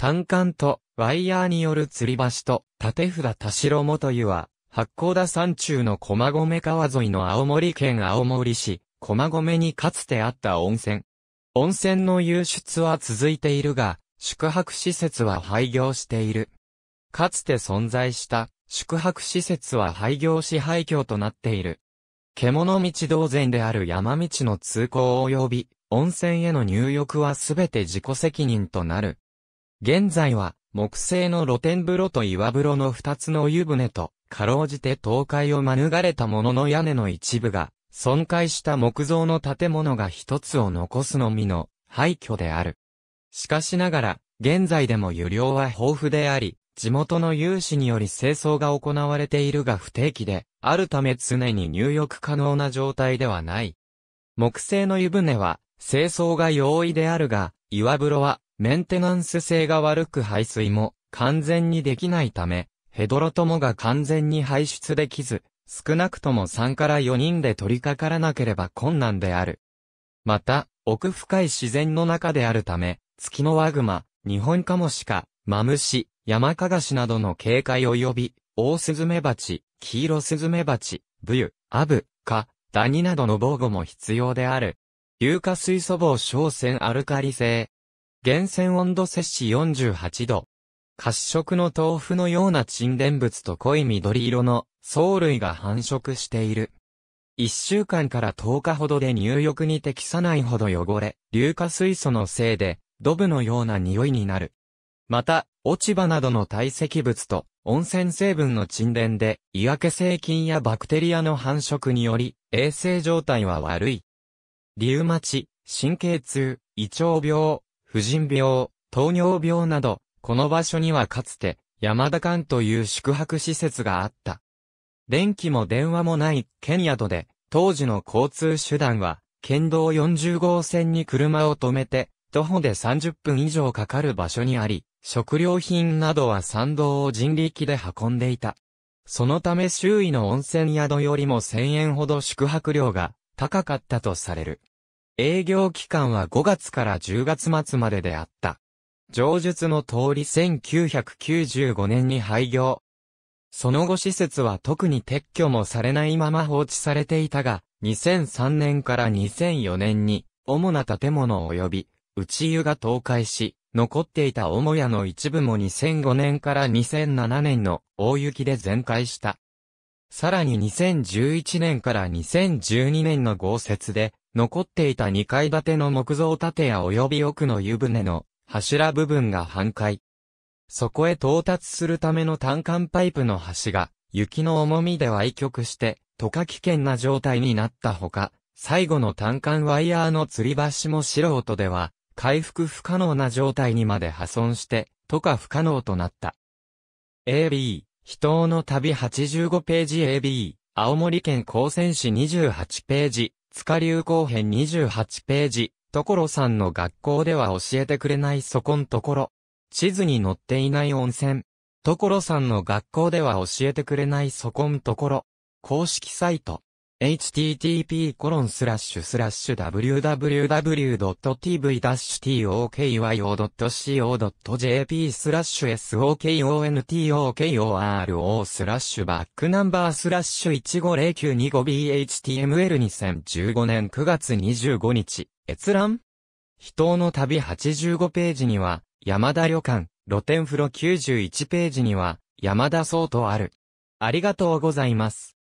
単管とワイヤーによる吊り橋と縦札田代元湯は、八甲田山中の駒込川沿いの青森県青森市、駒込にかつてあった温泉。温泉の湧出は続いているが、宿泊施設は廃業している。かつて存在した宿泊施設は廃業し廃墟となっている。獣道道前である山道の通行及び、温泉への入浴はすべて自己責任となる。現在は、木製の露天風呂と岩風呂の二つの湯船と、かろうじて倒壊を免れたものの屋根の一部が、損壊した木造の建物が一つを残すのみの廃墟である。しかしながら、現在でも湯量は豊富であり、地元の有志により清掃が行われているが不定期で、あるため常に入浴可能な状態ではない。木製の湯船は、清掃が容易であるが、岩風呂はメンテナンス性が悪く排水も完全にできないため、ヘドロともが完全に排出できず、少なくとも3から4人で取り掛からなければ困難である。また、奥深い自然の中であるため、月のワグマ、日本カモシカ、マムシ、ヤマカガシなどの警戒及び、オオスズメバチ、キイロスズメバチ、ブユ、アブ、カ、ダニなどの防護も必要である。有化水素防小線アルカリ性。源泉温度摂氏48度。褐色の豆腐のような沈殿物と濃い緑色の藻類が繁殖している。1週間から10日ほどで入浴に適さないほど汚れ、硫化水素のせいで、ドブのような匂いになる。また、落ち葉などの堆積物と温泉成分の沈殿で、いわけ性菌やバクテリアの繁殖により、衛生状態は悪い。リウマチ、神経痛、胃腸病、婦人病、糖尿病など、この場所にはかつて、山田館という宿泊施設があった。電気も電話もない県宿で、当時の交通手段は、県道40号線に車を止めて、徒歩で30分以上かかる場所にあり、食料品などは山道を人力で運んでいた。そのため周囲の温泉宿よりも1000円ほど宿泊料が高かったとされる。営業期間は5月から10月末までであった。上述の通り1995年に廃業。その後施設は特に撤去もされないまま放置されていたが、2003年から2004年に、主な建物及び、内湯が倒壊し、残っていた母屋の一部も2005年から2007年の大雪で全壊した。さらに2011年から2012年の豪雪で、残っていた2階建ての木造建屋及び奥の湯船の柱部分が半壊。そこへ到達するための単管パイプの橋が、雪の重みで歪曲して、とか危険な状態になったほか、最後の単管ワイヤーの吊り橋も素人では、回復不可能な状態にまで破損して、とか不可能となった。AB、人の旅85ページ AB、青森県高専市28ページ、塚流行編28ページ、所さんの学校では教えてくれないそこんところ。地図に載っていない温泉。所さんの学校では教えてくれないそこんところ。公式サイト。http://www.tv-tokyo.co.jp スラッシュ sokontokoro スラッシュバックナンバースラッシュ1 5 0 9 2 5 b h t m l 2 0 1 5年9月25日、閲覧人の旅85ページには、山田旅館、露天風呂91ページには、山田総とある。ありがとうございます。